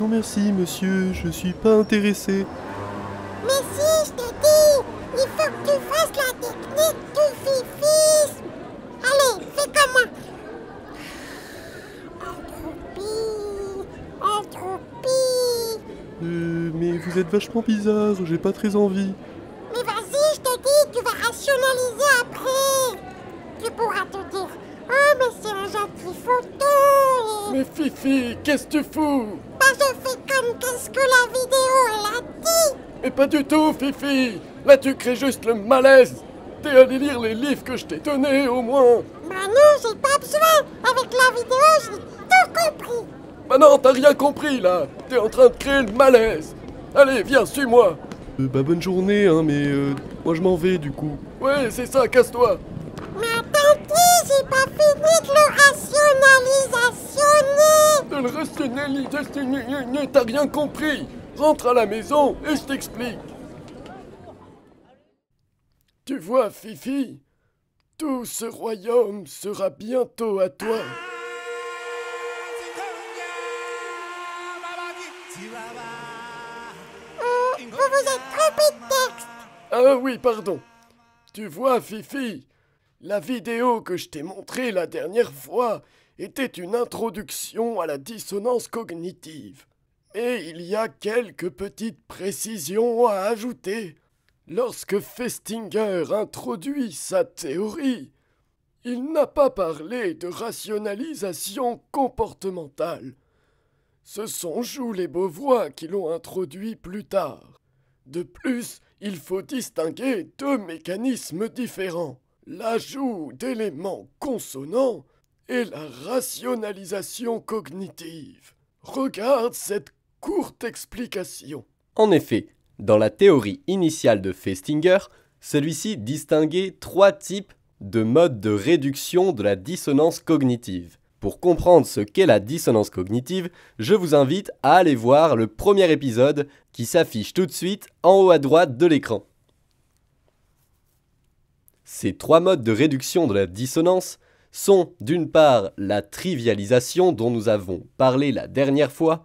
non merci monsieur, je suis pas intéressé. Mais si, je t'ai dit, il faut que tu fasses la technique du fifisme. Allez, fais comme moi. Entropie, entropie. Euh, mais vous êtes vachement bizarre, j'ai pas très envie. Mais vas-y, je t'ai dit, tu vas rationaliser après. Tu pourras te dire, oh mais c'est un gentil photo. Mais Fifi, qu'est-ce que tu fous Bah je fais comme qu'est-ce que la vidéo l'a dit Mais eh, pas du tout, Fifi Là tu crées juste le malaise T'es allé lire les livres que je t'ai donnés, au moins Bah non, j'ai pas besoin Avec la vidéo, j'ai tout compris Bah non, t'as rien compris, là T'es en train de créer le malaise Allez, viens, suis-moi euh, Bah bonne journée, hein, mais euh, moi je m'en vais, du coup. Ouais, c'est ça, casse-toi Mais j'ai pas fini de le rationalisationner De le rationalisationner, t'as rien compris Rentre à la maison et je t'explique Tu vois, Fifi, tout ce royaume sera bientôt à toi euh, Vous vous êtes trompé de texte Ah oui, pardon. Tu vois, Fifi, la vidéo que je t'ai montrée la dernière fois était une introduction à la dissonance cognitive. Mais il y a quelques petites précisions à ajouter. Lorsque Festinger introduit sa théorie, il n'a pas parlé de rationalisation comportementale. Ce sont Jules et Beauvois qui l'ont introduit plus tard. De plus, il faut distinguer deux mécanismes différents l'ajout d'éléments consonants et la rationalisation cognitive. Regarde cette courte explication. En effet, dans la théorie initiale de Festinger, celui-ci distinguait trois types de modes de réduction de la dissonance cognitive. Pour comprendre ce qu'est la dissonance cognitive, je vous invite à aller voir le premier épisode qui s'affiche tout de suite en haut à droite de l'écran. Ces trois modes de réduction de la dissonance sont d'une part la trivialisation dont nous avons parlé la dernière fois,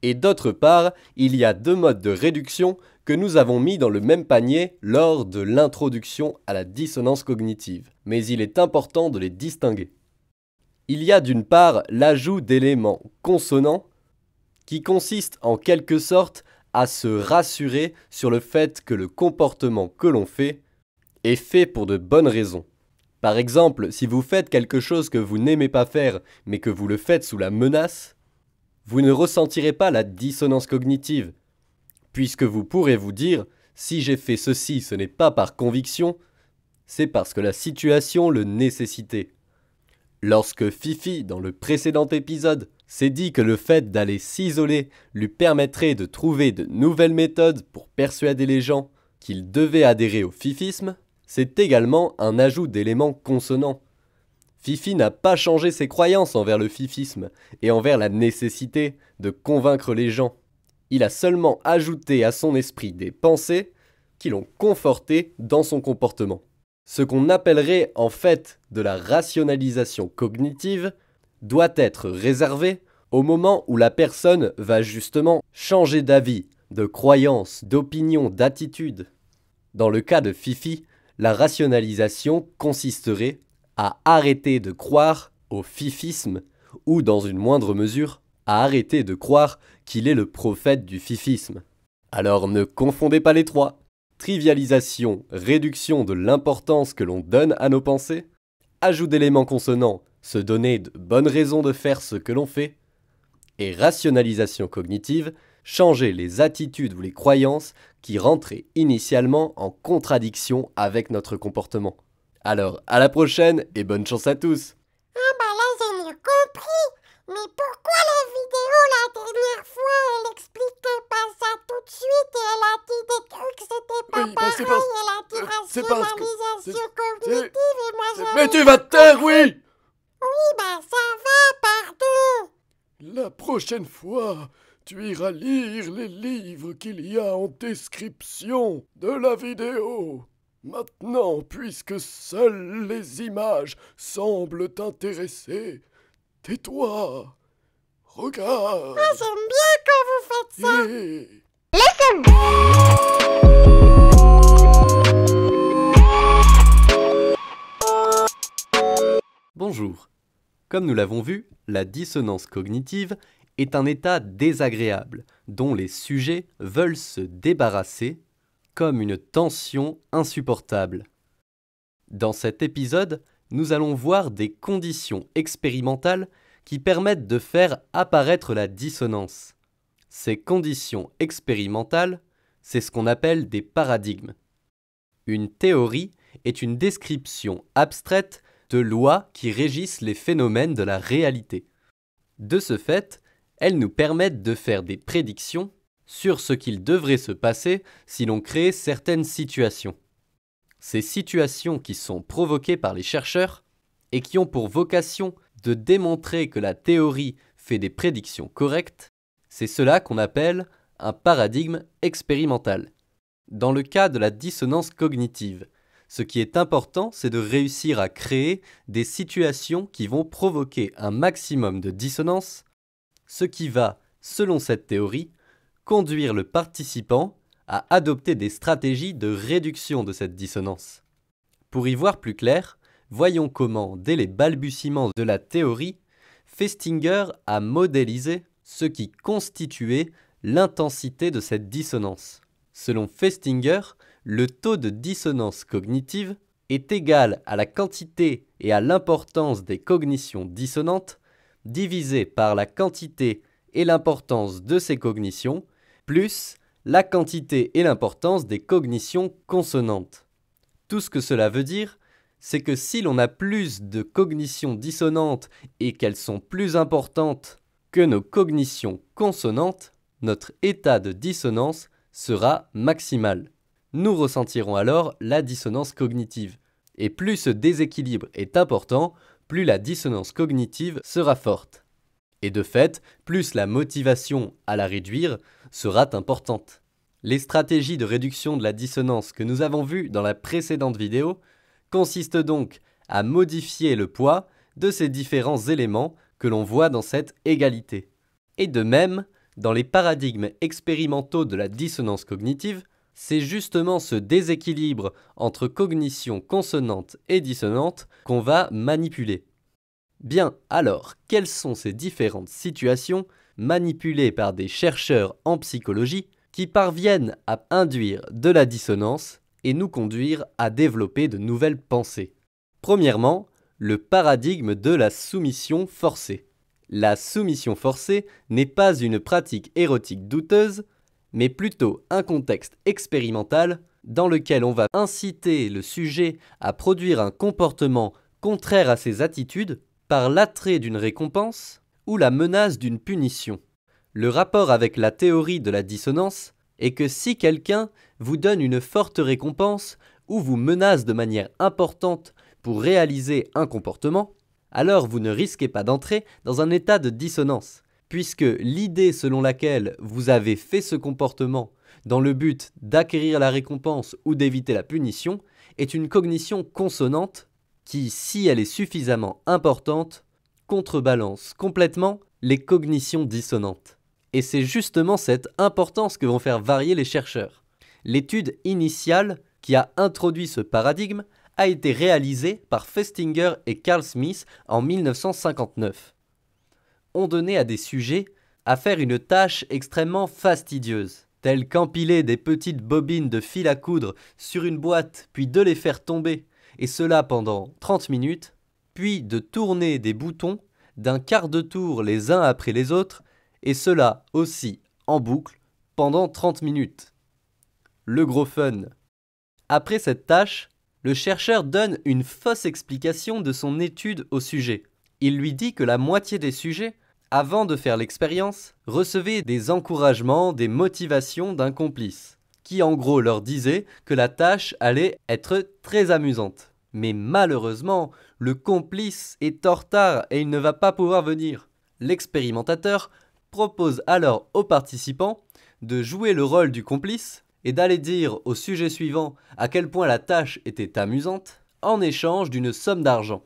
et d'autre part, il y a deux modes de réduction que nous avons mis dans le même panier lors de l'introduction à la dissonance cognitive, mais il est important de les distinguer. Il y a d'une part l'ajout d'éléments consonants, qui consiste en quelque sorte à se rassurer sur le fait que le comportement que l'on fait est fait pour de bonnes raisons. Par exemple, si vous faites quelque chose que vous n'aimez pas faire, mais que vous le faites sous la menace, vous ne ressentirez pas la dissonance cognitive, puisque vous pourrez vous dire, si j'ai fait ceci, ce n'est pas par conviction, c'est parce que la situation le nécessitait. Lorsque Fifi, dans le précédent épisode, s'est dit que le fait d'aller s'isoler lui permettrait de trouver de nouvelles méthodes pour persuader les gens qu'ils devaient adhérer au fifisme, c'est également un ajout d'éléments consonants. Fifi n'a pas changé ses croyances envers le fifisme et envers la nécessité de convaincre les gens. Il a seulement ajouté à son esprit des pensées qui l'ont conforté dans son comportement. Ce qu'on appellerait en fait de la rationalisation cognitive doit être réservé au moment où la personne va justement changer d'avis, de croyance, d'opinion, d'attitude. Dans le cas de Fifi, la rationalisation consisterait à arrêter de croire au fifisme ou, dans une moindre mesure, à arrêter de croire qu'il est le prophète du fifisme. Alors ne confondez pas les trois. Trivialisation, réduction de l'importance que l'on donne à nos pensées, ajout d'éléments consonants, se donner de bonnes raisons de faire ce que l'on fait, et rationalisation cognitive, changer les attitudes ou les croyances qui rentraient initialement en contradiction avec notre comportement. Alors, à la prochaine et bonne chance à tous Ah bah là, j'ai mieux compris Mais pourquoi la vidéo la dernière fois, elle expliquait pas ça tout de suite et elle a dit des trucs, c'était pas bah, pareil, elle a dit euh, rationalisation cognitive et moi Mais tu vas te taire, oui Oui, bah ça va, pardon La prochaine fois, tu iras lire les livres qu'il y a en description de la vidéo. Maintenant, puisque seules les images semblent t'intéresser, tais-toi. Regarde. Ah, j'aime bien quand vous faites ça. Bonjour. Comme nous l'avons vu, la dissonance cognitive est un état désagréable dont les sujets veulent se débarrasser comme une tension insupportable. Dans cet épisode, nous allons voir des conditions expérimentales qui permettent de faire apparaître la dissonance. Ces conditions expérimentales, c'est ce qu'on appelle des paradigmes. Une théorie est une description abstraite de lois qui régissent les phénomènes de la réalité. De ce fait, elles nous permettent de faire des prédictions sur ce qu'il devrait se passer si l'on crée certaines situations. Ces situations qui sont provoquées par les chercheurs et qui ont pour vocation de démontrer que la théorie fait des prédictions correctes, c'est cela qu'on appelle un paradigme expérimental. Dans le cas de la dissonance cognitive, ce qui est important, c'est de réussir à créer des situations qui vont provoquer un maximum de dissonance ce qui va, selon cette théorie, conduire le participant à adopter des stratégies de réduction de cette dissonance. Pour y voir plus clair, voyons comment, dès les balbutiements de la théorie, Festinger a modélisé ce qui constituait l'intensité de cette dissonance. Selon Festinger, le taux de dissonance cognitive est égal à la quantité et à l'importance des cognitions dissonantes divisé par la quantité et l'importance de ces cognitions, plus la quantité et l'importance des cognitions consonantes. Tout ce que cela veut dire, c'est que si l'on a plus de cognitions dissonantes et qu'elles sont plus importantes que nos cognitions consonantes, notre état de dissonance sera maximal. Nous ressentirons alors la dissonance cognitive. Et plus ce déséquilibre est important, plus la dissonance cognitive sera forte. Et de fait, plus la motivation à la réduire sera importante. Les stratégies de réduction de la dissonance que nous avons vues dans la précédente vidéo consistent donc à modifier le poids de ces différents éléments que l'on voit dans cette égalité. Et de même, dans les paradigmes expérimentaux de la dissonance cognitive, c'est justement ce déséquilibre entre cognition consonante et dissonante qu'on va manipuler. Bien, alors, quelles sont ces différentes situations manipulées par des chercheurs en psychologie qui parviennent à induire de la dissonance et nous conduire à développer de nouvelles pensées Premièrement, le paradigme de la soumission forcée. La soumission forcée n'est pas une pratique érotique douteuse, mais plutôt un contexte expérimental dans lequel on va inciter le sujet à produire un comportement contraire à ses attitudes par l'attrait d'une récompense ou la menace d'une punition. Le rapport avec la théorie de la dissonance est que si quelqu'un vous donne une forte récompense ou vous menace de manière importante pour réaliser un comportement, alors vous ne risquez pas d'entrer dans un état de dissonance, puisque l'idée selon laquelle vous avez fait ce comportement dans le but d'acquérir la récompense ou d'éviter la punition est une cognition consonante qui, si elle est suffisamment importante, contrebalance complètement les cognitions dissonantes. Et c'est justement cette importance que vont faire varier les chercheurs. L'étude initiale qui a introduit ce paradigme a été réalisée par Festinger et Carl Smith en 1959 ont donné à des sujets à faire une tâche extrêmement fastidieuse, telle qu'empiler des petites bobines de fil à coudre sur une boîte, puis de les faire tomber, et cela pendant 30 minutes, puis de tourner des boutons d'un quart de tour les uns après les autres, et cela aussi en boucle pendant 30 minutes. Le gros fun. Après cette tâche, le chercheur donne une fausse explication de son étude au sujet. Il lui dit que la moitié des sujets avant de faire l'expérience, recevez des encouragements, des motivations d'un complice, qui en gros leur disait que la tâche allait être très amusante. Mais malheureusement, le complice est en retard et il ne va pas pouvoir venir. L'expérimentateur propose alors aux participants de jouer le rôle du complice et d'aller dire au sujet suivant à quel point la tâche était amusante en échange d'une somme d'argent.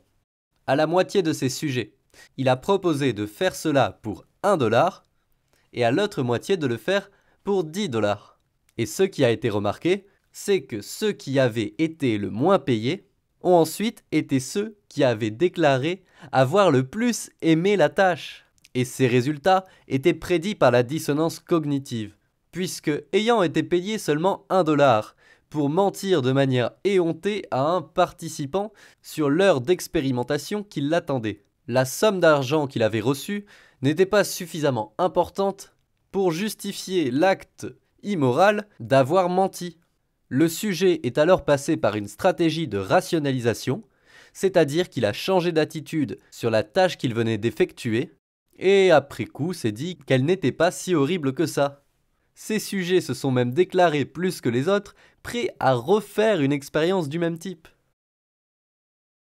À la moitié de ces sujets, il a proposé de faire cela pour 1 dollar et à l'autre moitié de le faire pour 10 dollars. Et ce qui a été remarqué, c'est que ceux qui avaient été le moins payés ont ensuite été ceux qui avaient déclaré avoir le plus aimé la tâche. Et ces résultats étaient prédits par la dissonance cognitive, puisque ayant été payé seulement 1 dollar pour mentir de manière éhontée à un participant sur l'heure d'expérimentation qui l'attendait, la somme d'argent qu'il avait reçue n'était pas suffisamment importante pour justifier l'acte immoral d'avoir menti. Le sujet est alors passé par une stratégie de rationalisation, c'est-à-dire qu'il a changé d'attitude sur la tâche qu'il venait d'effectuer, et après coup s'est dit qu'elle n'était pas si horrible que ça. Ces sujets se sont même déclarés plus que les autres prêts à refaire une expérience du même type.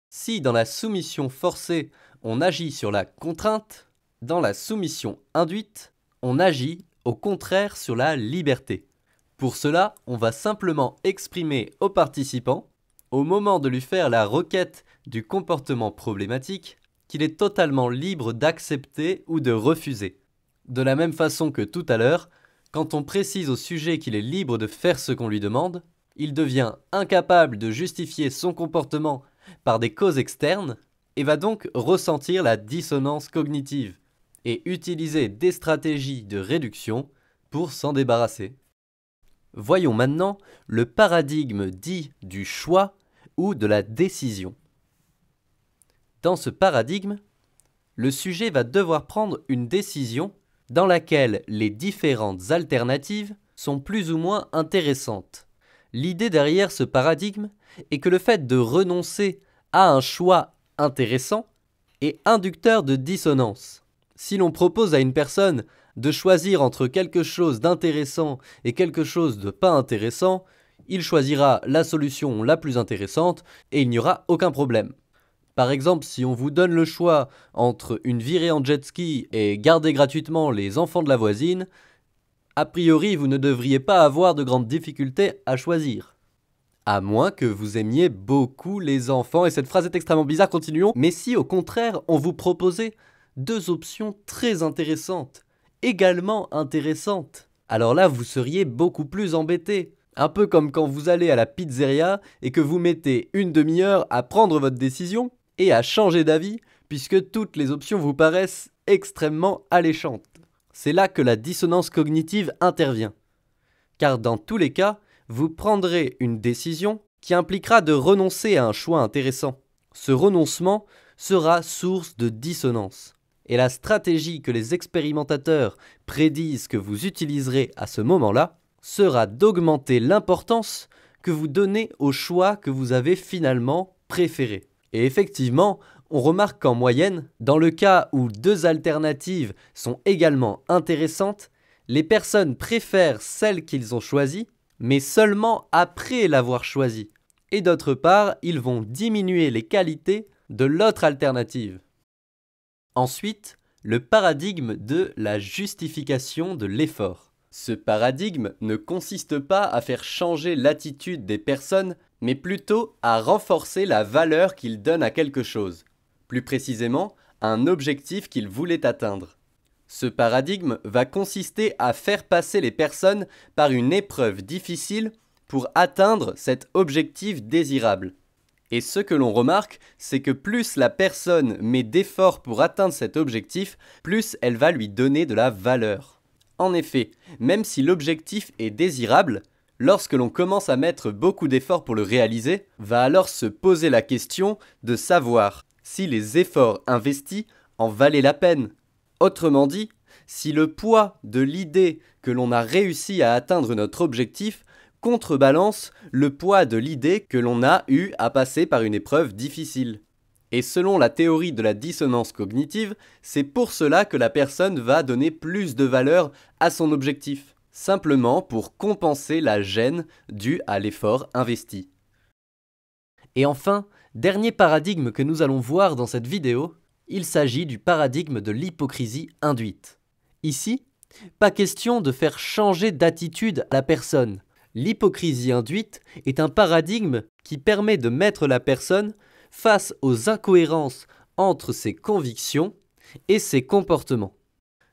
Si dans la soumission forcée on agit sur la contrainte, dans la soumission induite, on agit au contraire sur la liberté. Pour cela, on va simplement exprimer au participant, au moment de lui faire la requête du comportement problématique, qu'il est totalement libre d'accepter ou de refuser. De la même façon que tout à l'heure, quand on précise au sujet qu'il est libre de faire ce qu'on lui demande, il devient incapable de justifier son comportement par des causes externes et va donc ressentir la dissonance cognitive et utiliser des stratégies de réduction pour s'en débarrasser. Voyons maintenant le paradigme dit du choix ou de la décision. Dans ce paradigme, le sujet va devoir prendre une décision dans laquelle les différentes alternatives sont plus ou moins intéressantes. L'idée derrière ce paradigme est que le fait de renoncer à un choix intéressant et inducteur de dissonance. Si l'on propose à une personne de choisir entre quelque chose d'intéressant et quelque chose de pas intéressant, il choisira la solution la plus intéressante et il n'y aura aucun problème. Par exemple, si on vous donne le choix entre une virée en jet ski et garder gratuitement les enfants de la voisine, a priori vous ne devriez pas avoir de grandes difficultés à choisir. À moins que vous aimiez beaucoup les enfants, et cette phrase est extrêmement bizarre, continuons. Mais si au contraire, on vous proposait deux options très intéressantes, également intéressantes, alors là vous seriez beaucoup plus embêté. Un peu comme quand vous allez à la pizzeria et que vous mettez une demi-heure à prendre votre décision et à changer d'avis, puisque toutes les options vous paraissent extrêmement alléchantes. C'est là que la dissonance cognitive intervient. Car dans tous les cas, vous prendrez une décision qui impliquera de renoncer à un choix intéressant. Ce renoncement sera source de dissonance. Et la stratégie que les expérimentateurs prédisent que vous utiliserez à ce moment-là sera d'augmenter l'importance que vous donnez au choix que vous avez finalement préféré. Et effectivement, on remarque qu'en moyenne, dans le cas où deux alternatives sont également intéressantes, les personnes préfèrent celles qu'ils ont choisies mais seulement après l'avoir choisi. Et d'autre part, ils vont diminuer les qualités de l'autre alternative. Ensuite, le paradigme de la justification de l'effort. Ce paradigme ne consiste pas à faire changer l'attitude des personnes, mais plutôt à renforcer la valeur qu'ils donnent à quelque chose, plus précisément un objectif qu'ils voulaient atteindre. Ce paradigme va consister à faire passer les personnes par une épreuve difficile pour atteindre cet objectif désirable. Et ce que l'on remarque, c'est que plus la personne met d'efforts pour atteindre cet objectif, plus elle va lui donner de la valeur. En effet, même si l'objectif est désirable, lorsque l'on commence à mettre beaucoup d'efforts pour le réaliser, va alors se poser la question de savoir si les efforts investis en valaient la peine Autrement dit, si le poids de l'idée que l'on a réussi à atteindre notre objectif contrebalance le poids de l'idée que l'on a eu à passer par une épreuve difficile. Et selon la théorie de la dissonance cognitive, c'est pour cela que la personne va donner plus de valeur à son objectif, simplement pour compenser la gêne due à l'effort investi. Et enfin, dernier paradigme que nous allons voir dans cette vidéo, il s'agit du paradigme de l'hypocrisie induite. Ici, pas question de faire changer d'attitude à la personne. L'hypocrisie induite est un paradigme qui permet de mettre la personne face aux incohérences entre ses convictions et ses comportements.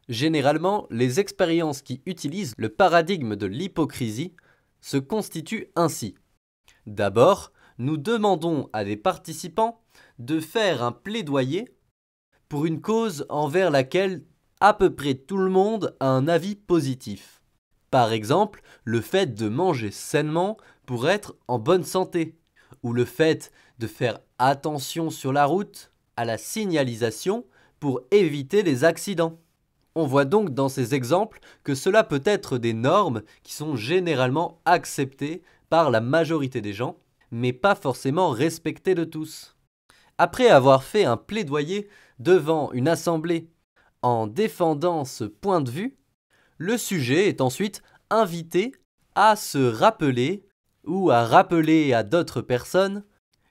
Généralement, les expériences qui utilisent le paradigme de l'hypocrisie se constituent ainsi. D'abord, nous demandons à des participants de faire un plaidoyer pour une cause envers laquelle à peu près tout le monde a un avis positif. Par exemple, le fait de manger sainement pour être en bonne santé, ou le fait de faire attention sur la route à la signalisation pour éviter les accidents. On voit donc dans ces exemples que cela peut être des normes qui sont généralement acceptées par la majorité des gens, mais pas forcément respectées de tous. Après avoir fait un plaidoyer devant une assemblée en défendant ce point de vue, le sujet est ensuite invité à se rappeler ou à rappeler à d'autres personnes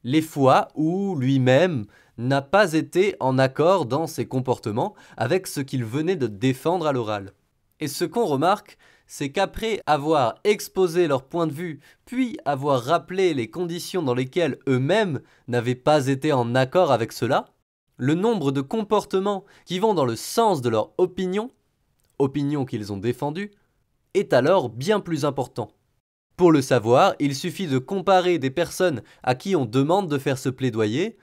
les fois où lui-même n'a pas été en accord dans ses comportements avec ce qu'il venait de défendre à l'oral. Et ce qu'on remarque, c'est qu'après avoir exposé leur point de vue, puis avoir rappelé les conditions dans lesquelles eux-mêmes n'avaient pas été en accord avec cela, le nombre de comportements qui vont dans le sens de leur opinion, opinion qu'ils ont défendue, est alors bien plus important. Pour le savoir, il suffit de comparer des personnes à qui on demande de faire ce plaidoyer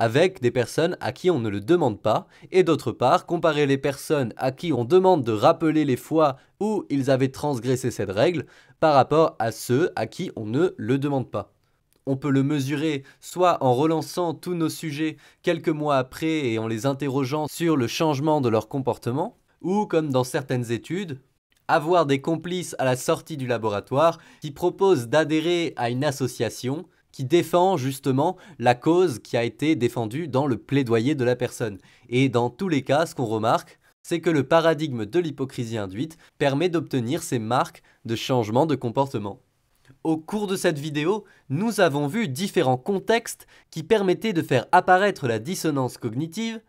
avec des personnes à qui on ne le demande pas, et d'autre part, comparer les personnes à qui on demande de rappeler les fois où ils avaient transgressé cette règle par rapport à ceux à qui on ne le demande pas on peut le mesurer soit en relançant tous nos sujets quelques mois après et en les interrogeant sur le changement de leur comportement, ou comme dans certaines études, avoir des complices à la sortie du laboratoire qui proposent d'adhérer à une association qui défend justement la cause qui a été défendue dans le plaidoyer de la personne. Et dans tous les cas, ce qu'on remarque, c'est que le paradigme de l'hypocrisie induite permet d'obtenir ces marques de changement de comportement. Au cours de cette vidéo, nous avons vu différents contextes qui permettaient de faire apparaître la dissonance cognitive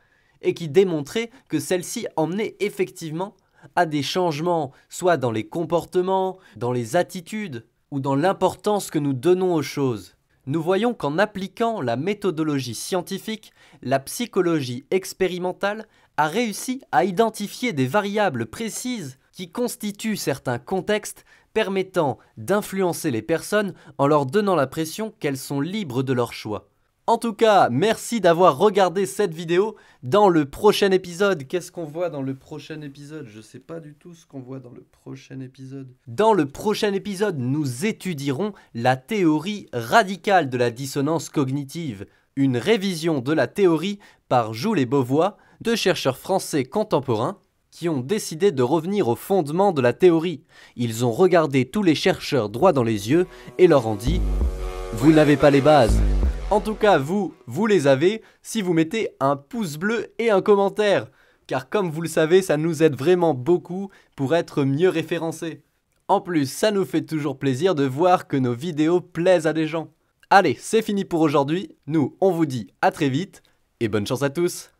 et qui démontraient que celle-ci emmenait effectivement à des changements, soit dans les comportements, dans les attitudes ou dans l'importance que nous donnons aux choses. Nous voyons qu'en appliquant la méthodologie scientifique, la psychologie expérimentale a réussi à identifier des variables précises qui constituent certains contextes permettant d'influencer les personnes en leur donnant l'impression qu'elles sont libres de leur choix. En tout cas, merci d'avoir regardé cette vidéo. Dans le prochain épisode, qu'est-ce qu'on voit dans le prochain épisode Je ne sais pas du tout ce qu'on voit dans le prochain épisode. Dans le prochain épisode, nous étudierons la théorie radicale de la dissonance cognitive, une révision de la théorie par Jules et Beauvois, deux chercheurs français contemporains qui ont décidé de revenir au fondement de la théorie. Ils ont regardé tous les chercheurs droit dans les yeux et leur ont dit Vous n'avez pas les bases. En tout cas, vous, vous les avez si vous mettez un pouce bleu et un commentaire. Car comme vous le savez, ça nous aide vraiment beaucoup pour être mieux référencés. En plus, ça nous fait toujours plaisir de voir que nos vidéos plaisent à des gens. Allez, c'est fini pour aujourd'hui. Nous, on vous dit à très vite et bonne chance à tous.